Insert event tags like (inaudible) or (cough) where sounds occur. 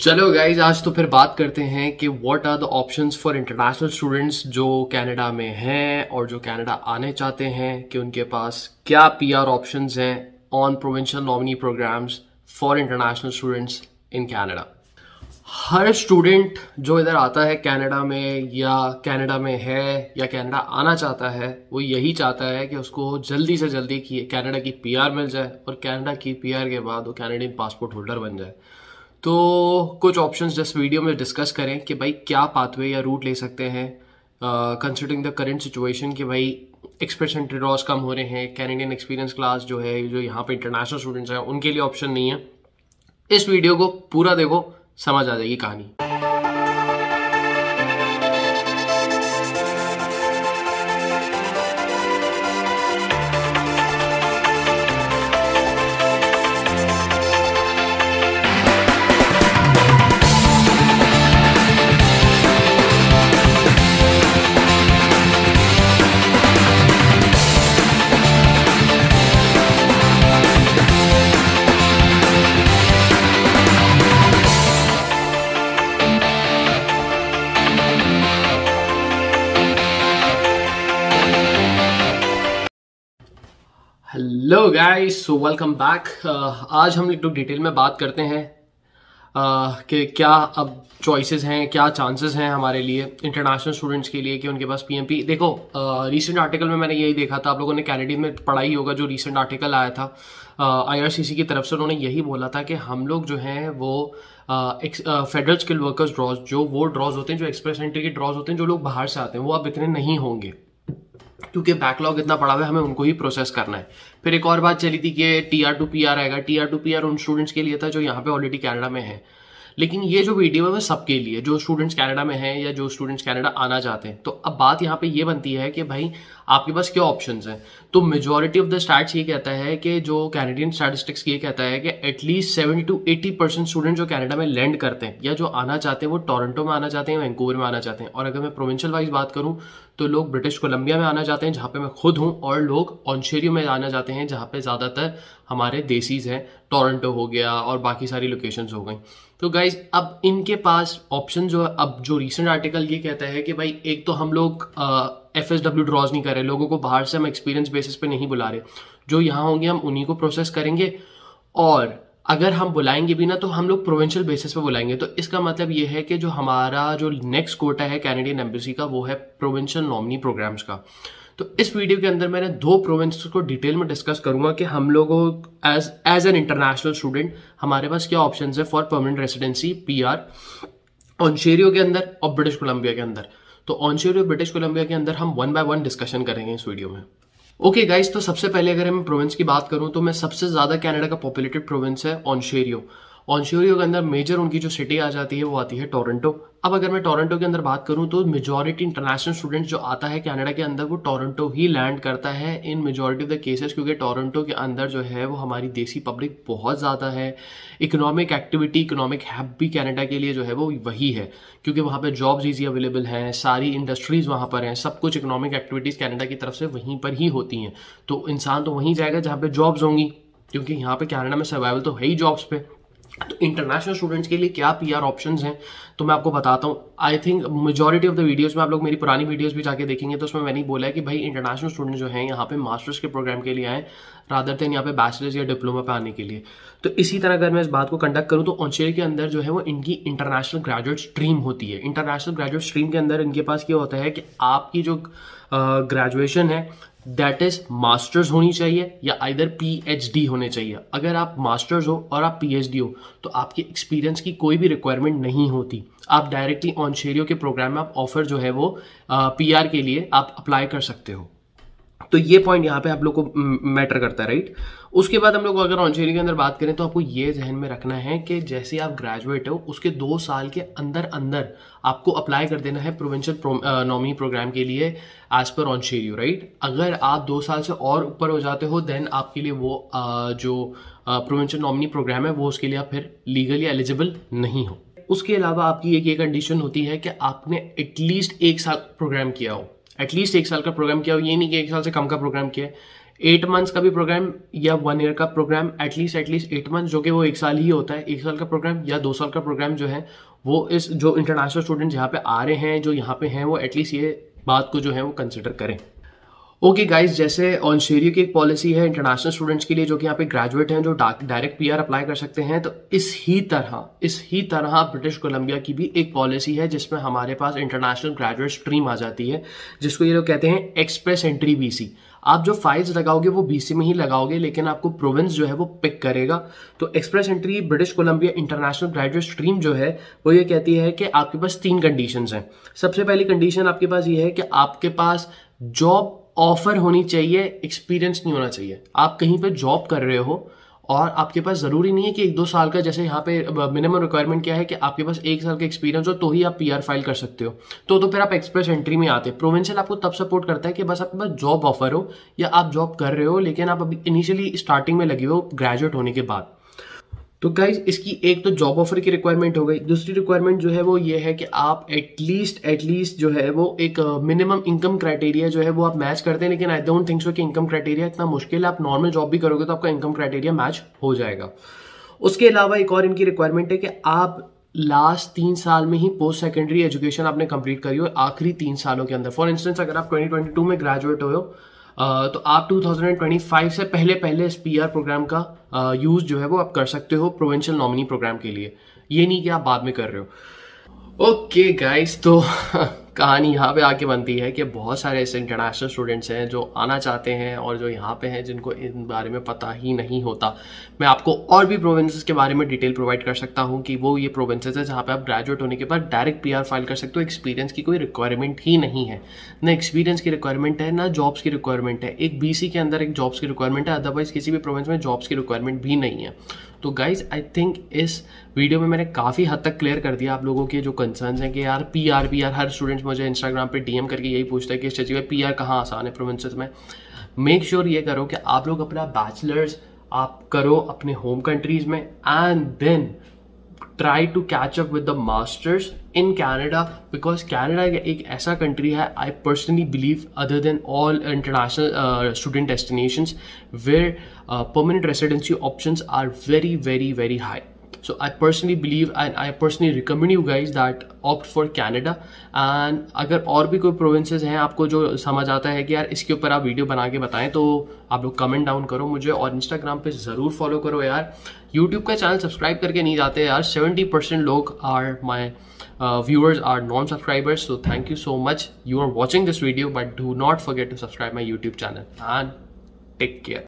चलो गाइज आज तो फिर बात करते हैं कि what are the options for international students जो कनाडा में हैं और जो कनाडा आने चाहते हैं कि उनके पास क्या पीआर ऑप्शंस हैं on provincial nominee programs for international students in Canada हर स्टूडेंट जो इधर आता है कनाडा में या कनाडा में है या कनाडा आना चाहता है वो यही चाहता है कि उसको जल्दी से जल्दी कनाडा की पीआर मिल जाए और कनाडा की पीआर के बाद वो कैनेडियन पासपोर्ट होल्डर बन जाए तो कुछ ऑप्शंस जस्ट वीडियो में डिस्कस करें कि भाई क्या पाथवे या रूट ले सकते हैं कंसिडरिंग द करेंट सिचुएशन कि भाई एंट्री ड्रॉज कम हो रहे हैं कैनेडियन एक्सपीरियंस क्लास जो है जो यहाँ पे इंटरनेशनल स्टूडेंट्स हैं उनके लिए ऑप्शन नहीं है इस वीडियो को पूरा देखो समझ आ जाएगी कहानी hello guys so welcome back आज हम एक डिटेल में बात करते हैं uh, कि क्या अब चॉइसेस हैं क्या चांसेस हैं हमारे लिए इंटरनेशनल स्टूडेंट्स के लिए कि उनके पास पीएमपी देखो रीसेंट uh, आर्टिकल में मैंने यही देखा था आप लोगों ने कैनेडी में पढ़ाई होगा जो रीसेंट आर्टिकल आया था आईआरसीसी uh, की तरफ से उन्होंने यही बोला था कि हम लोग जो हैं वो फेडरल स्किल वर्कर्स ड्रॉज जो वो ड्रॉज होते हैं जो एक्सप्रेस एंट्री के ड्रॉज होते हैं जो लोग बाहर से आते हैं वो अब इतने नहीं होंगे क्योंकि बैकलॉग इतना बड़ा हुआ है हमें उनको ही प्रोसेस करना है फिर एक और बात चली थी कि T R to P R आएगा T R to P R उन स्टूडेंट्स के लिए था जो यहाँ पे ऑलरेडी कनाडा में है लेकिन ये जो वीडियो है वो सबके लिए जो स्टूडेंट्स कनाडा में हैं या जो स्टूडेंट्स कनाडा आना चाहते हैं तो अब बात यहाँ पे ये बनती है कि भाई आपके पास क्या ऑप्शन हैं तो मेजोरिटी ऑफ द स्टार्ट ये कहता है कि जो कैनेडियन स्टैटिस्टिक्स ये कहता है कि at least seventy two eighty percent student जो कैनेडा में लैंड करते हैं या जो आना चाहते हैं वो टोरंटो में आना चाहते हैं वैंकूवर में आना चाहते हैं और अगर मैं प्रोविंशियल वाइज बात करूँ तो लोग ब्रिटिश कोलंबिया में आना चाहते हैं जहाँ पे मैं खुद हूँ और लोग ऑनशेरियो में आना चाहते हैं जहाँ पे ज़्यादातर हमारे देसीज हैं टोरंटो हो गया और बाकी सारी लोकेशन हो गई तो गाइज अब इनके पास ऑप्शन जो है अब जो रिसेंट आर्टिकल ये कहता है कि भाई एक तो हम लोग एफ एस डब्ल्यू ड्रॉज नहीं कर रहे लोगों को बाहर से हम एक्सपीरियंस बेसिस पे नहीं बुला रहे जो यहाँ होंगे हम उन्हीं को प्रोसेस करेंगे और अगर हम बुलाएंगे भी ना तो हम लोग प्रोविंशियल बेसिस पे बुलाएंगे तो इसका मतलब ये है कि जो हमारा जो नेक्स्ट कोटा है कैनेडियन एम्बेसी का वो है प्रोविंशियल नॉमनी प्रोग्राम्स का तो इस वीडियो के अंदर मैंने दो प्रोविंस को डिटेल में डिस्कस करूंगा कि हम लोगों as as an international student हमारे पास क्या ऑप्शन है for permanent residency P R Ontario के अंदर और ब्रिटिश कोलंबिया के अंदर तो ऑनशोर ब्रिटिश कोलंबिया के अंदर हम वन बाय वन डिस्कशन करेंगे इस वीडियो में ओके okay गाइस तो सबसे पहले अगर मैं प्रोविंस की बात करूं तो मैं सबसे ज़्यादा कनाडा का पॉपुलेटेड प्रोविंस है ऑनशेरियो ऑनशोरियो के अंदर मेजर उनकी जो सिटी आ जाती है वो आती है टोरंटो अब अगर मैं टोरंटो के अंदर बात करूँ तो मेजॉरिटी इंटरनेशनल स्टूडेंट जो आता है कनाडा के अंदर वो टोरंटो ही लैंड करता है in majority of the cases क्योंकि टोरंटो के अंदर जो है वो हमारी देसी पब्लिक बहुत ज़्यादा है इकोनॉमिक एक्टिविटी इकोनॉमिक हैब भी कैनेडा के लिए जो है वो वही है क्योंकि वहाँ पर जॉब्स ईजी अवेलेबल हैं सारी इंडस्ट्रीज़ वहाँ पर हैं सब कुछ इकोनॉमिक एक्टिविटीज़ कैनेडा की तरफ से वहीं पर ही होती हैं तो इंसान तो वहीं जाएगा जहाँ पर जॉब्स होंगी क्योंकि यहाँ पे कनाडा में सर्वाइवल तो है ही जॉब्स पे तो इंटरनेशनल स्टूडेंट्स के लिए क्या पी आर ऑप्शन हैं तो मैं आपको बताता हूँ I think majority of the videos में आप लोग मेरी पुरानी वीडियोस भी जाके देखेंगे तो उसमें मैंने बोला है कि भाई इंटरनेशनल स्टूडेंट जो हैं यहाँ पे मास्टर्स के प्रोग्राम के लिए आए रादर देन यहाँ पे बैचलर्स या डिप्लोमा पे आने के लिए तो इसी तरह अगर मैं इस बात को कंडक्ट करूँ तो ऑस्ट्रेलिया के अंदर जो है वो इनकी इंटरनेशनल ग्रेजुएट स्ट्रीम होती है इंटरनेशनल ग्रेजुएट स्ट्रीम के अंदर इनके पास क्या होता है कि आपकी जो ग्रेजुएशन है दैट इज मास्टर्स होनी चाहिए या आइदर डी होने चाहिए अगर आप मास्टर्स हो और आप डी हो तो आपके एक्सपीरियंस की कोई भी रिक्वायरमेंट नहीं होती आप डायरेक्टली ऑनशेरियो के प्रोग्राम में आप ऑफर जो है वो पी आर के लिए आप अप्लाई कर सकते हो तो ये पॉइंट यहाँ पे आप लोग को मैटर करता है राइट उसके बाद हम लोग अगर ऑनशेरी के अंदर बात करें तो आपको ये जहन में रखना है कि जैसे आप ग्रेजुएट हो उसके दो साल के अंदर अंदर आपको अप्लाई कर देना है प्रोविंशियल प्रो, नॉमी प्रोग्राम के लिए एज पर ऑनशेरियो राइट अगर आप दो साल से और ऊपर हो जाते हो देन आपके लिए वो आ, जो प्रोविंशियल नॉमिनी प्रोग्राम है वो उसके लिए आप फिर लीगली एलिजिबल नहीं हो उसके अलावा आपकी एक ये कंडीशन होती है कि आपने एटलीस्ट एक साल प्रोग्राम किया हो एटलीस्ट एक साल का प्रोग्राम किया हो ये नहीं कि एक साल से कम का प्रोग्राम किया है एट मंथ्स का भी प्रोग्राम या वन ईयर का program at least at least eight months जो कि वो एक साल ही होता है एक साल का प्रोग्राम या दो साल का प्रोग्राम जो है वो इस जो इंटरनेशनल स्टूडेंट्स यहाँ पे आ रहे हैं जो यहाँ पे हैं वो एटलीस्ट ये बात को जो है वो कंसिडर करें ओके गाइस जैसे ऑनशेरियो की एक पॉलिसी है इंटरनेशनल स्टूडेंट्स के लिए जो कि यहाँ पे ग्रेजुएट हैं जो डायरेक्ट पीआर अप्लाई कर सकते हैं तो इस ही तरह इस ही तरह ब्रिटिश कोलंबिया की भी एक पॉलिसी है जिसमें हमारे पास इंटरनेशनल ग्रेजुएट स्ट्रीम आ जाती है जिसको ये लोग कहते हैं एक्सप्रेस एंट्री बी आप जो फाइल्स लगाओगे वो बीसी में ही लगाओगे लेकिन आपको प्रोविंस जो है वो पिक करेगा तो express entry British Columbia international graduate stream जो है वो ये कहती है कि आपके पास तीन कंडीशंस हैं सबसे पहली कंडीशन आपके पास ये है कि आपके पास जॉब ऑफर होनी चाहिए एक्सपीरियंस नहीं होना चाहिए आप कहीं पर जॉब कर रहे हो और आपके पास ज़रूरी नहीं है कि एक दो साल का जैसे यहाँ पे मिनिमम रिक्वायरमेंट क्या है कि आपके पास एक साल का एक्सपीरियंस हो तो ही आप पीआर फाइल कर सकते हो तो तो फिर आप एक्सप्रेस एंट्री में आते प्रोविंशियल आपको तब सपोर्ट करता है कि बस आपके पास जॉब ऑफर हो या आप जॉब कर रहे हो लेकिन आप अभी इनिशियली स्टार्टिंग में लगे हो ग्रेजुएट होने के बाद तो गाइज इसकी एक तो जॉब ऑफर की रिक्वायरमेंट हो गई दूसरी रिक्वायरमेंट जो है वो ये है कि आप एटलीस्ट एटलीस्ट जो है वो एक मिनिमम इनकम क्राइटेरिया जो है वो आप मैच करते हैं लेकिन आई डोंट थिंक सो कि इनकम क्राइटेरिया इतना मुश्किल है आप नॉर्मल जॉब भी करोगे तो आपका इनकम क्राइटेरिया मैच हो जाएगा उसके अलावा एक और इनकी रिक्वायरमेंट है कि आप लास्ट तीन साल में ही पोस्ट सेकेंडरी एजुकेशन आपने कंप्लीट करी हो आखिरी तीन सालों के अंदर फॉर इंस्टेंस अगर आप 2022 में ग्रेजुएट हो तो आप 2025 से पहले पहले इस पी प्रोग्राम का यूज़ जो है वो आप कर सकते हो प्रोवेंशियल नॉमिनी प्रोग्राम के लिए ये नहीं कि आप बाद में कर रहे हो ओके okay, गाइस तो (laughs) कहानी यहाँ पे आके बनती है कि बहुत सारे ऐसे इंटरनेशनल स्टूडेंट्स हैं जो आना चाहते हैं और जो यहाँ पे हैं जिनको इन बारे में पता ही नहीं होता मैं आपको और भी प्रोविंसेस के बारे में डिटेल प्रोवाइड कर सकता हूँ कि वो ये प्रोविंसेस है जहाँ पे आप ग्रेजुएट होने के बाद डायरेक्ट पी फाइल कर सकते हो एक्सपीरियंस की कोई रिक्वायरमेंट ही नहीं है ना एक्सपीरियंस की रिक्वायरमेंट है ना जॉब्स की रिक्वायरमेंट है एक बी के अंदर एक जॉब्स की रिक्वायरमेंट है अदरवाइज़ किसी भी प्रोविंस में जॉब्स की रिक्वायरमेंट भी नहीं है तो गाइज आई थिंक इस वीडियो में मैंने काफ़ी हद तक क्लियर कर दिया आप लोगों के जो कंसर्न्स हैं कि यार पी आर पी आर हर स्टूडेंट फ्रेंड्स मुझे इंस्टाग्राम पे डीएम करके यही पूछता है कि इस चीज़ पी आर कहाँ आसान है प्रोविंसेस में मेक श्योर sure ये करो कि आप लोग अपना बैचलर्स आप करो अपने होम कंट्रीज में and then try to catch up with the masters in Canada because Canada एक ऐसा कंट्री है I personally believe other than all international student destinations where permanent residency options are very very very high so i personally believe and i personally recommend you guys that opt for canada and अगर और भी कोई provinces हैं आपको जो समझ आता है कि यार इसके ऊपर आप वीडियो बना के बताएं तो आप लोग कमेंट डाउन करो मुझे और इंस्टाग्राम पे ज़रूर फॉलो करो यार यूट्यूब का चैनल सब्सक्राइब करके नहीं जाते यार सेवेंटी परसेंट लोग are my viewers are non subscribers so thank you so much you are watching this video but do not forget to subscribe my YouTube channel and take care